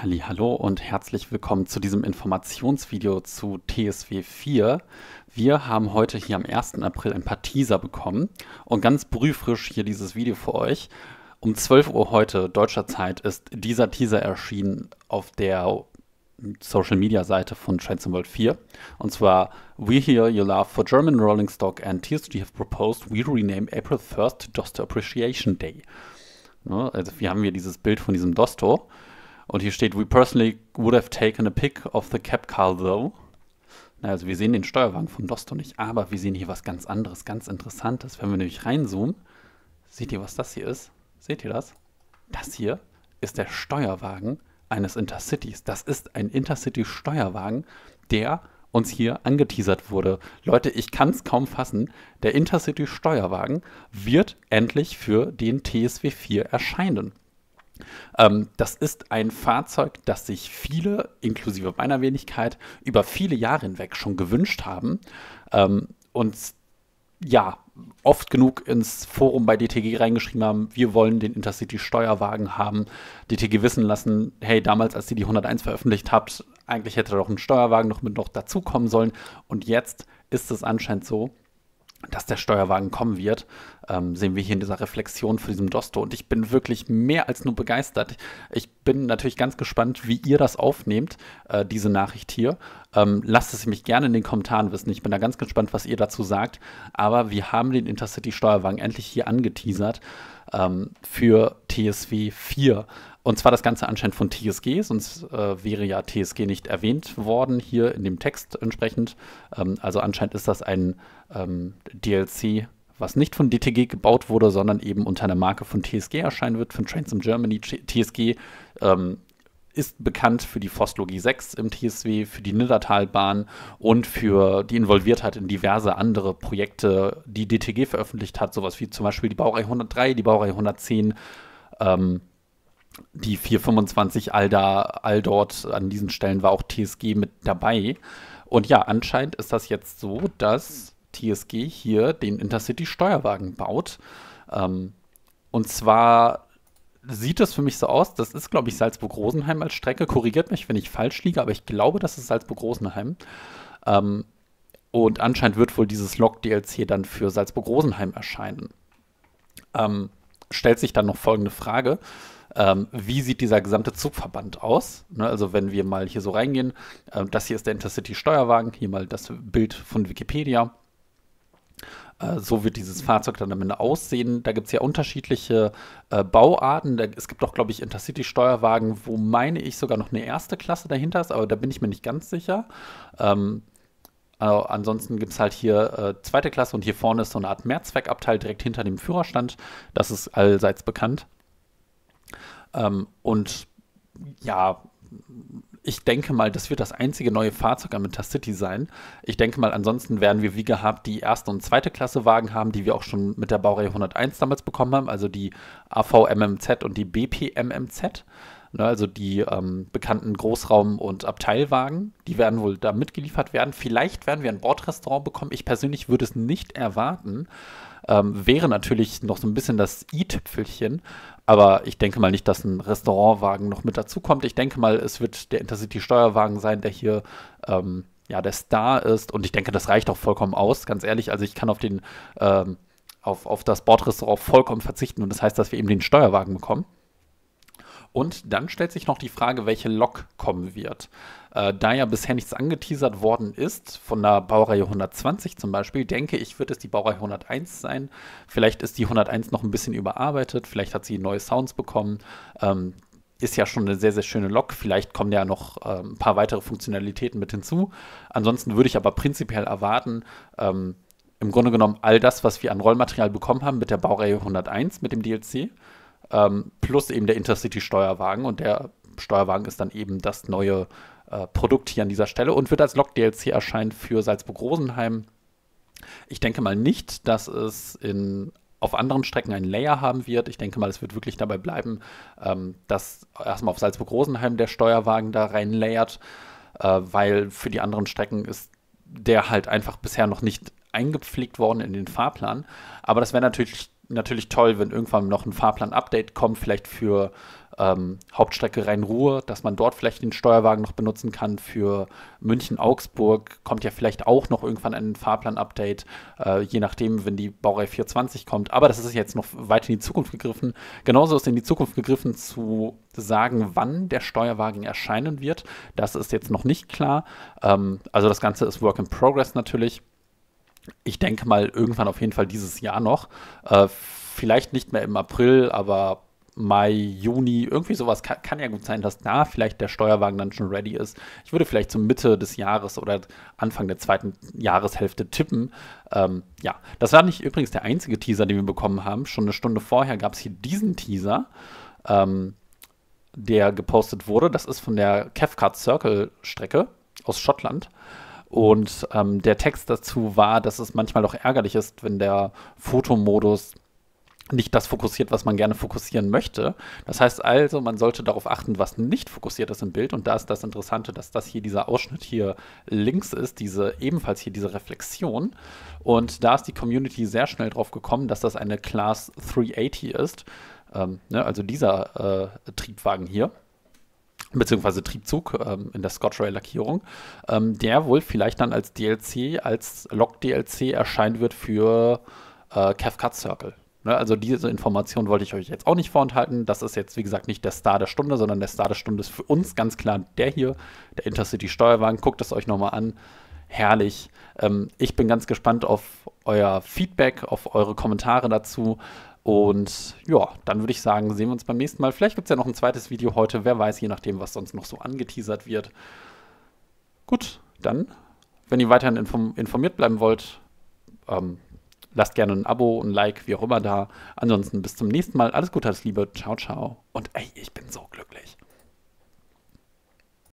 Hallo und herzlich willkommen zu diesem Informationsvideo zu TSW 4. Wir haben heute hier am 1. April ein paar Teaser bekommen und ganz brühfrisch hier dieses Video für euch. Um 12 Uhr heute deutscher Zeit ist dieser Teaser erschienen auf der Social Media Seite von Trades World 4. Und zwar: We hear your love for German rolling stock and TSG have proposed we rename April 1st to Dosto Appreciation Day. Ne, also, wir haben hier dieses Bild von diesem Dosto. Und hier steht, we personally would have taken a pic of the cab car though. Also wir sehen den Steuerwagen von Dosto nicht, aber wir sehen hier was ganz anderes, ganz Interessantes. Wenn wir nämlich reinzoomen, seht ihr, was das hier ist? Seht ihr das? Das hier ist der Steuerwagen eines Intercities. Das ist ein Intercity-Steuerwagen, der uns hier angeteasert wurde. Leute, ich kann es kaum fassen. Der Intercity-Steuerwagen wird endlich für den TSW 4 erscheinen. Ähm, das ist ein Fahrzeug, das sich viele, inklusive meiner Wenigkeit, über viele Jahre hinweg schon gewünscht haben ähm, und ja, oft genug ins Forum bei DTG reingeschrieben haben, wir wollen den Intercity Steuerwagen haben, DTG wissen lassen, hey, damals, als ihr die 101 veröffentlicht habt, eigentlich hätte doch ein Steuerwagen noch mit noch dazukommen sollen und jetzt ist es anscheinend so, dass der Steuerwagen kommen wird, ähm, sehen wir hier in dieser Reflexion von diesem Dosto. Und ich bin wirklich mehr als nur begeistert. Ich bin natürlich ganz gespannt, wie ihr das aufnehmt, äh, diese Nachricht hier. Ähm, lasst es mich gerne in den Kommentaren wissen. Ich bin da ganz gespannt, was ihr dazu sagt. Aber wir haben den Intercity-Steuerwagen endlich hier angeteasert ähm, für TSW 4. Und zwar das Ganze anscheinend von TSG, sonst äh, wäre ja TSG nicht erwähnt worden hier in dem Text entsprechend. Ähm, also anscheinend ist das ein ähm, DLC, was nicht von DTG gebaut wurde, sondern eben unter einer Marke von TSG erscheinen wird, von Trains in Germany. TSG ähm, ist bekannt für die Forstlogie 6 im TSW, für die Niddertalbahn und für die Involviertheit in diverse andere Projekte, die DTG veröffentlicht hat, sowas wie zum Beispiel die Baureihe 103, die Baureihe 110, ähm, die 425 all da, all dort an diesen Stellen war auch TSG mit dabei. Und ja, anscheinend ist das jetzt so, dass TSG hier den Intercity-Steuerwagen baut. Ähm, und zwar sieht es für mich so aus. Das ist, glaube ich, Salzburg-Rosenheim als Strecke. Korrigiert mich, wenn ich falsch liege, aber ich glaube, das ist Salzburg-Rosenheim. Ähm, und anscheinend wird wohl dieses Log-DLC dann für Salzburg-Rosenheim erscheinen. Ähm, stellt sich dann noch folgende Frage. Ähm, wie sieht dieser gesamte Zugverband aus? Ne, also wenn wir mal hier so reingehen, äh, das hier ist der Intercity Steuerwagen, hier mal das Bild von Wikipedia. Äh, so wird dieses Fahrzeug dann am Ende aussehen. Da gibt es ja unterschiedliche äh, Bauarten. Da, es gibt auch, glaube ich, Intercity-Steuerwagen, wo meine ich sogar noch eine erste Klasse dahinter ist, aber da bin ich mir nicht ganz sicher. Ähm, also ansonsten gibt es halt hier äh, zweite Klasse und hier vorne ist so eine Art Mehrzweckabteil direkt hinter dem Führerstand. Das ist allseits bekannt. Ähm, und ja, ich denke mal, das wird das einzige neue Fahrzeug am Intercity sein. Ich denke mal, ansonsten werden wir wie gehabt die erste und zweite Klasse Wagen haben, die wir auch schon mit der Baureihe 101 damals bekommen haben, also die AVMMZ und die BPMMZ. Ne, also die ähm, bekannten Großraum- und Abteilwagen, die werden wohl da mitgeliefert werden. Vielleicht werden wir ein Bordrestaurant bekommen. Ich persönlich würde es nicht erwarten. Ähm, wäre natürlich noch so ein bisschen das i-Tüpfelchen, aber ich denke mal nicht, dass ein Restaurantwagen noch mit dazukommt. Ich denke mal, es wird der Intercity-Steuerwagen sein, der hier ähm, ja der Star ist. Und ich denke, das reicht auch vollkommen aus, ganz ehrlich. Also ich kann auf den ähm, auf, auf das Bordrestaurant vollkommen verzichten und das heißt, dass wir eben den Steuerwagen bekommen. Und dann stellt sich noch die Frage, welche Lok kommen wird. Äh, da ja bisher nichts angeteasert worden ist, von der Baureihe 120 zum Beispiel, denke ich, wird es die Baureihe 101 sein. Vielleicht ist die 101 noch ein bisschen überarbeitet, vielleicht hat sie neue Sounds bekommen. Ähm, ist ja schon eine sehr, sehr schöne Lok. Vielleicht kommen ja noch äh, ein paar weitere Funktionalitäten mit hinzu. Ansonsten würde ich aber prinzipiell erwarten, ähm, im Grunde genommen all das, was wir an Rollmaterial bekommen haben mit der Baureihe 101, mit dem DLC ähm, plus eben der Intercity-Steuerwagen. Und der Steuerwagen ist dann eben das neue äh, Produkt hier an dieser Stelle und wird als Log-DLC erscheinen für Salzburg-Rosenheim. Ich denke mal nicht, dass es in, auf anderen Strecken einen Layer haben wird. Ich denke mal, es wird wirklich dabei bleiben, ähm, dass erstmal auf Salzburg-Rosenheim der Steuerwagen da rein layert, äh, weil für die anderen Strecken ist der halt einfach bisher noch nicht eingepflegt worden in den Fahrplan. Aber das wäre natürlich natürlich toll, wenn irgendwann noch ein Fahrplan-Update kommt, vielleicht für ähm, Hauptstrecke Rhein-Ruhr, dass man dort vielleicht den Steuerwagen noch benutzen kann. Für München-Augsburg kommt ja vielleicht auch noch irgendwann ein Fahrplan-Update, äh, je nachdem, wenn die Baureihe 420 kommt. Aber das ist jetzt noch weit in die Zukunft gegriffen. Genauso ist in die Zukunft gegriffen zu sagen, wann der Steuerwagen erscheinen wird. Das ist jetzt noch nicht klar. Ähm, also das Ganze ist Work in Progress natürlich ich denke mal irgendwann auf jeden Fall dieses Jahr noch. Äh, vielleicht nicht mehr im April, aber Mai, Juni, irgendwie sowas kann, kann, ja gut sein, dass da vielleicht der Steuerwagen dann schon ready ist. Ich würde vielleicht zur Mitte des Jahres oder Anfang der zweiten Jahreshälfte tippen. Ähm, ja, das war nicht übrigens der einzige Teaser, den wir bekommen haben. Schon eine Stunde vorher gab es hier diesen Teaser. Ähm, der gepostet wurde. Das ist von der Cathcart Circle Strecke aus Schottland. Und ähm, der Text dazu war, dass es manchmal auch ärgerlich ist, wenn der Fotomodus nicht das fokussiert, was man gerne fokussieren möchte. Das heißt also, man sollte darauf achten, was nicht fokussiert ist im Bild. Und da ist das Interessante, dass das hier dieser Ausschnitt hier links ist, diese ebenfalls hier diese Reflexion. Und da ist die Community sehr schnell drauf gekommen, dass das eine Class 380 ist. Ähm, ne, also dieser äh, Triebwagen hier beziehungsweise Triebzug ähm, in der Scotch-Rail-Lackierung, ähm, der wohl vielleicht dann als DLC, als Log-DLC erscheinen wird für äh, Cathcart Circle. Ne? Also diese Information wollte ich euch jetzt auch nicht vorenthalten. Das ist jetzt, wie gesagt, nicht der Star der Stunde, sondern der Star der Stunde ist für uns ganz klar der hier, der Intercity-Steuerwagen. Guckt es euch nochmal an. Herrlich. Ähm, ich bin ganz gespannt auf euer Feedback, auf eure Kommentare dazu. Und ja, dann würde ich sagen, sehen wir uns beim nächsten Mal. Vielleicht gibt es ja noch ein zweites Video heute, wer weiß, je nachdem, was sonst noch so angeteasert wird. Gut, dann, wenn ihr weiterhin informiert bleiben wollt, ähm, lasst gerne ein Abo, ein Like, wie auch immer da. Ansonsten bis zum nächsten Mal. Alles Gute, alles Liebe. Ciao, ciao. Und ey, ich bin so glücklich.